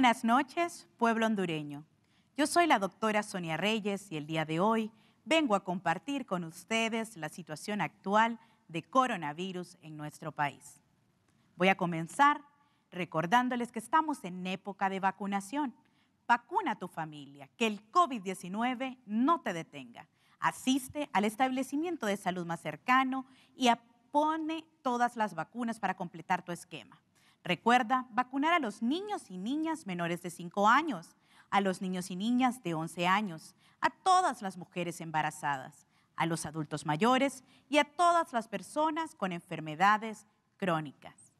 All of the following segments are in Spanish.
buenas noches, pueblo hondureño. Yo soy la doctora Sonia Reyes y el día de hoy vengo a compartir con ustedes la situación actual de coronavirus en nuestro país. Voy a comenzar recordándoles que estamos en época de vacunación. Vacuna a tu familia, que el COVID-19 no te detenga. Asiste al establecimiento de salud más cercano y apone todas las vacunas para completar tu esquema. Recuerda vacunar a los niños y niñas menores de 5 años, a los niños y niñas de 11 años, a todas las mujeres embarazadas, a los adultos mayores y a todas las personas con enfermedades crónicas.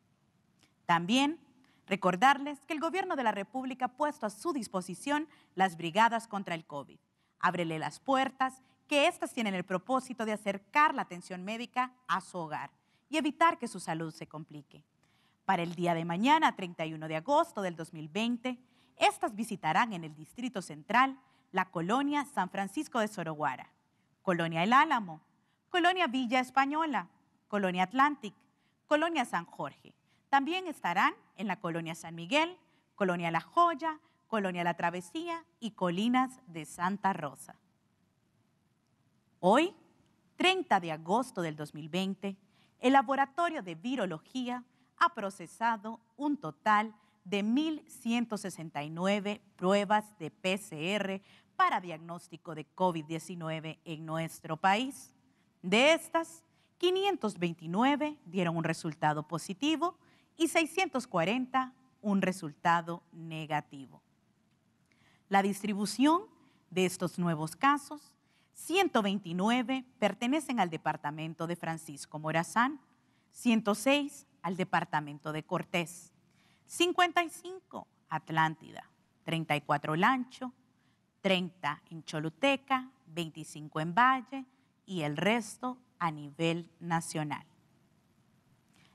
También recordarles que el Gobierno de la República ha puesto a su disposición las brigadas contra el COVID. Ábrele las puertas, que estas tienen el propósito de acercar la atención médica a su hogar y evitar que su salud se complique. Para el día de mañana, 31 de agosto del 2020, estas visitarán en el Distrito Central la colonia San Francisco de Soroguara, colonia El Álamo, colonia Villa Española, colonia Atlantic, colonia San Jorge. También estarán en la colonia San Miguel, colonia La Joya, colonia La Travesía y colinas de Santa Rosa. Hoy, 30 de agosto del 2020, el Laboratorio de Virología ha procesado un total de 1.169 pruebas de PCR para diagnóstico de COVID-19 en nuestro país. De estas, 529 dieron un resultado positivo y 640 un resultado negativo. La distribución de estos nuevos casos, 129 pertenecen al departamento de Francisco Morazán, 106 al departamento de Cortés. 55, Atlántida. 34, Lancho. 30 en Choluteca, 25 en Valle y el resto a nivel nacional.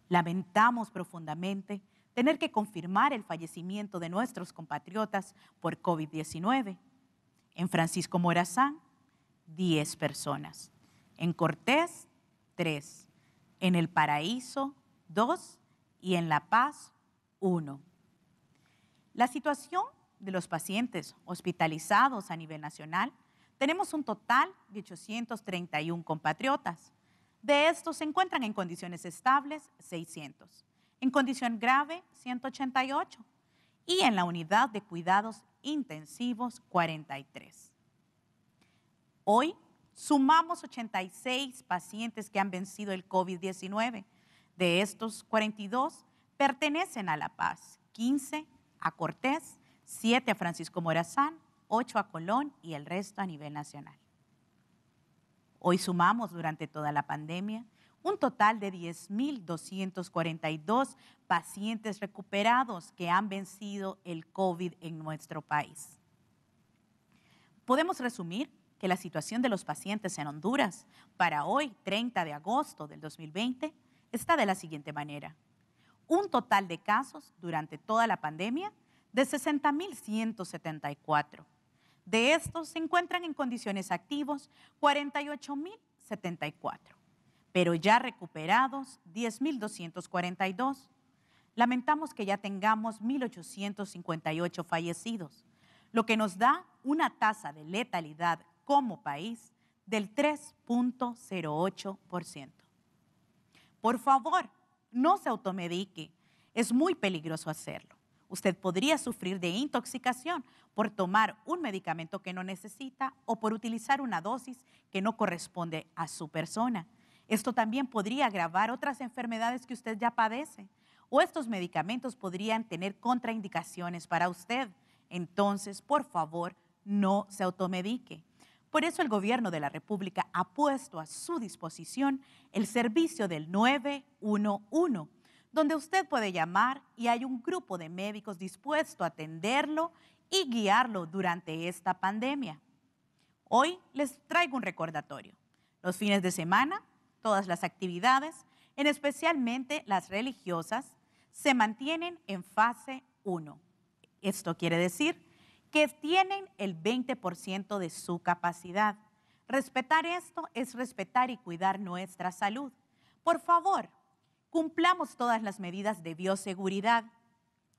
Lamentamos profundamente tener que confirmar el fallecimiento de nuestros compatriotas por COVID-19. En Francisco Morazán, 10 personas. En Cortés, 3. En El Paraíso, dos y en La Paz uno. La situación de los pacientes hospitalizados a nivel nacional, tenemos un total de 831 compatriotas. De estos se encuentran en condiciones estables 600, en condición grave 188 y en la unidad de cuidados intensivos 43. Hoy sumamos 86 pacientes que han vencido el COVID-19 de estos 42, pertenecen a La Paz, 15 a Cortés, 7 a Francisco Morazán, 8 a Colón y el resto a nivel nacional. Hoy sumamos durante toda la pandemia un total de 10.242 pacientes recuperados que han vencido el COVID en nuestro país. Podemos resumir que la situación de los pacientes en Honduras para hoy, 30 de agosto del 2020, está de la siguiente manera. Un total de casos durante toda la pandemia de 60.174. De estos se encuentran en condiciones activos 48.074, pero ya recuperados 10.242. Lamentamos que ya tengamos 1.858 fallecidos, lo que nos da una tasa de letalidad como país del 3.08%. Por favor, no se automedique. Es muy peligroso hacerlo. Usted podría sufrir de intoxicación por tomar un medicamento que no necesita o por utilizar una dosis que no corresponde a su persona. Esto también podría agravar otras enfermedades que usted ya padece o estos medicamentos podrían tener contraindicaciones para usted. Entonces, por favor, no se automedique. Por eso el gobierno de la República ha puesto a su disposición el servicio del 911, donde usted puede llamar y hay un grupo de médicos dispuesto a atenderlo y guiarlo durante esta pandemia. Hoy les traigo un recordatorio. Los fines de semana, todas las actividades, en especialmente las religiosas, se mantienen en fase 1. Esto quiere decir que tienen el 20% de su capacidad. Respetar esto es respetar y cuidar nuestra salud. Por favor, cumplamos todas las medidas de bioseguridad.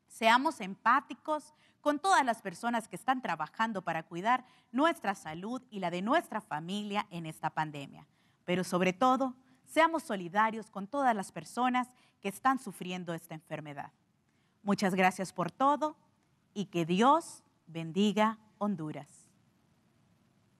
Seamos empáticos con todas las personas que están trabajando para cuidar nuestra salud y la de nuestra familia en esta pandemia. Pero sobre todo, seamos solidarios con todas las personas que están sufriendo esta enfermedad. Muchas gracias por todo y que Dios bendiga Honduras.